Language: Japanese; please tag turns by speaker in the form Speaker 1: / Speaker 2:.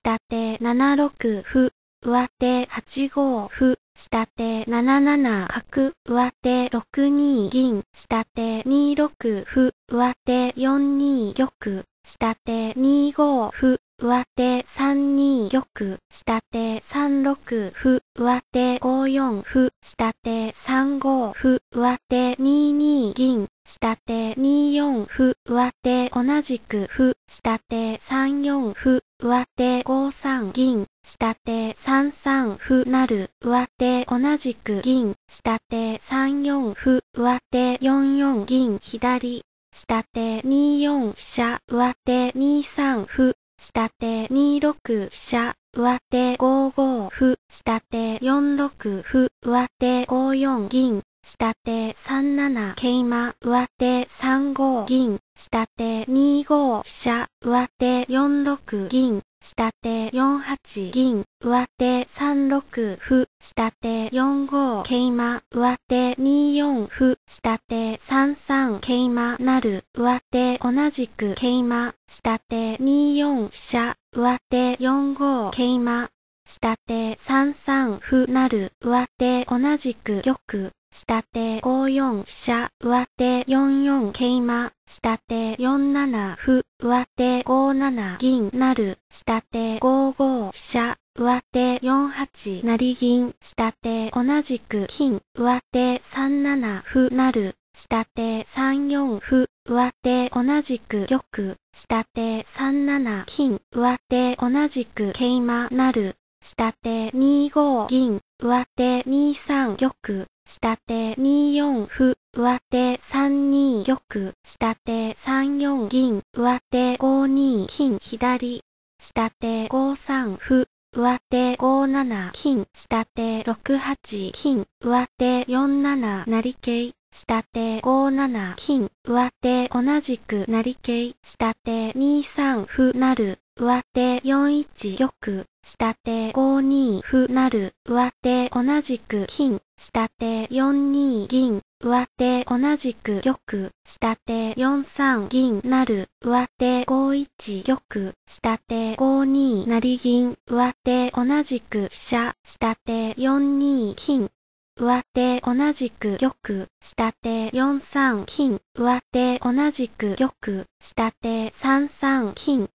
Speaker 1: 下手7六歩、上手8五歩、下手7七角、上手6二銀、下手2六歩、上手4二玉、下手2五歩、上手3二玉、下手3六歩、上手5四歩、下手3五歩、上手2二銀、下手2 4、歩上手同じく歩下手3 4、歩上手5 3、銀下手3三歩る、上手同じく銀下手3 4、歩上手4 4、銀左下手2 4、飛車上手2 3、歩下手2 6、飛車上手5 5、歩下手4 6、歩上手5 4、銀下手3 7桂馬、上手3 5銀、下手2 5飛車、上手4 6銀、下手4 8銀、上手3 6歩、下手4 5桂馬、上手2 4歩、下手3 3桂馬なる、上手同じく桂馬、下手2 4飛車、上手4 5桂馬、下手3 3歩なる、上手同じく玉、下手5四飛車、上手4四桂馬、下手4七歩、上手5七銀なる、下手5五飛車、上手4八成銀、下手同じく金、上手3七歩なる、下手3四歩、上手同じく玉、下手3七金、上手同じく桂馬なる、下手2五銀、上手2三玉、下手2四歩、上手3二玉、下手3四銀、上手5二金、左、下手5三歩、上手5七金、下手6八金、上手4七成形、下手5七金、上手同じく成形、下手2三歩なる、上手4一玉、下手5二歩なる、上手同じく金、下手4二銀、上手同じく玉、下手4三銀なる、上手5一玉、下手5二成銀、上手同じく飛車、下手4二金、上手同じく玉、下手4三金、上手同じく玉、下手3三金、